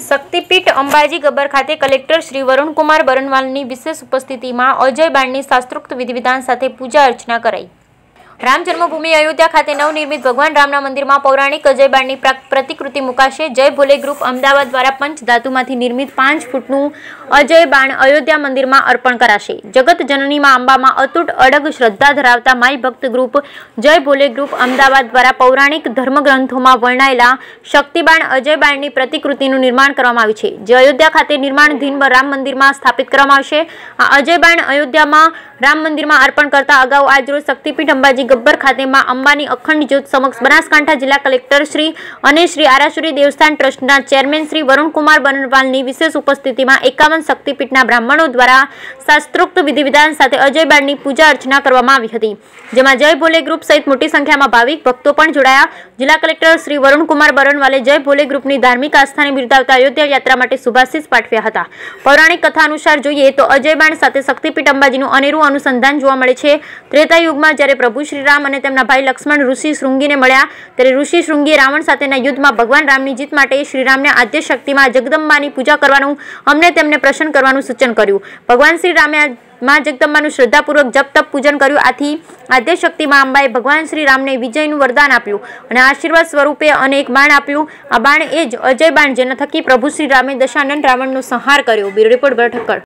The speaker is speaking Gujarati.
શક્તિપીઠ અંબાજી ગબ્બર ખાતે કલેક્ટર શ્રી વરુણકુમાર બરનવાલની વિશેષ ઉપસ્થિતિમાં અજય બાણની શાસ્ત્રોક્ત વિધિવિધાન સાથે પૂજા અર્ચના કરાઈ રામ જન્મભૂમિ અયોધ્યા ખાતે નવનિર્મિત ભગવાન રામના મંદિરમાં પૌરાણિક અજયબાણની પ્રતિકૃતિ મુકાશે જય ભોલે ગ્રુપ અમદાવાદ દ્વારા પંચધાતુમાંથી નિર્મિત પાંચ ફૂટનું અજયબાણ અયોધ્યા મંદિરમાં અર્પણ કરાશે જગત જનનીમાં અંબામાં અતૂટ અડગ શ્રદ્ધા ધરાવતા માય ભક્ત ગ્રુપ જય ભોલે ગ્રુપ અમદાવાદ દ્વારા પૌરાણિક ધર્મગ્રંથોમાં વર્ણાયેલા શક્તિબાણ અજયબાણની પ્રતિકૃતિનું નિર્માણ કરવામાં આવ્યું છે જે અયોધ્યા ખાતે નિર્માણધીન રામ મંદિરમાં સ્થાપિત કરવામાં આવશે આ અજયબાણ અયોધ્યામાં રામ મંદિરમાં અર્પણ કરતા અગાઉ આજરોજ શક્તિપીઠ અંબાજી અંબાજી ગબ્બર ખાતે માં અંબાની અખંડ જ્યોત સમક્ષ બનાસકાંઠા જિલ્લા કલેક્ટર શ્રી અને શ્રી આરાસુરી દેવસ્થાન ટ્રસ્ટના ચેરમેન શ્રી વરુણકુમાર બનવાલની વિશેષ ઉપસ્થિતિમાં એકાવન શક્તિપીઠના બ્રાહ્મણો દ્વારા શાસ્ત્રોક્ત વિધિવિધાન સાથે અજયબાળની પૂજા અર્ચના કરવામાં આવી હતી જેમાં જય ભોલે ગ્રુપ સહિત મોટી સંખ્યામાં ભાવિક ભક્તો પણ જોડાયા જિલ્લા કલેક્ટર શ્રી વરુણકુમાર બરણવાલે જય ભોલે ગ્રુપની ધાર્મિક આસ્થાને બિરદાવતા અયોધ્યા યાત્રા માટે શુભાશીષ પાઠવ્યા હતા પૌરાણિક કથા અનુસાર જોઈએ તો અજયબાણ સાથે શક્તિપીઠ અંબાજીનું અનેરું અનુસંધાન જોવા મળે છે ત્રેતા યુગમાં જ્યારે પ્રભુ શ્રી રામ અને તેમના ભાઈ લક્ષ્મણ ઋષિ શૃંગીને મળ્યા ત્યારે ઋષિ શૃંગીએ રાવણ સાથેના યુદ્ધમાં ભગવાન રામની જીત માટે શ્રીરામને આદ્ય શક્તિમાં જગદંબાની પૂજા કરવાનું અમને તેમને પ્રસન્ન કરવાનું સૂચન કર્યું ભગવાન શ્રી રામે માં જગદંબાનું શ્રદ્ધાપૂર્વક જપ તપ પૂજન કર્યું આથી આદ્ય શક્તિ માં અંબાએ ભગવાન શ્રી રામને વિજયનું વરદાન આપ્યું અને આશીર્વાદ સ્વરૂપે અને એક બાણ આપ્યું આ બાણ એ જ અજય બાણ જેના થકી પ્રભુ શ્રી રામે દશાનંદ રાવણનો સંહાર કર્યો બ્યુરો રિપોર્ટ ઠક્કર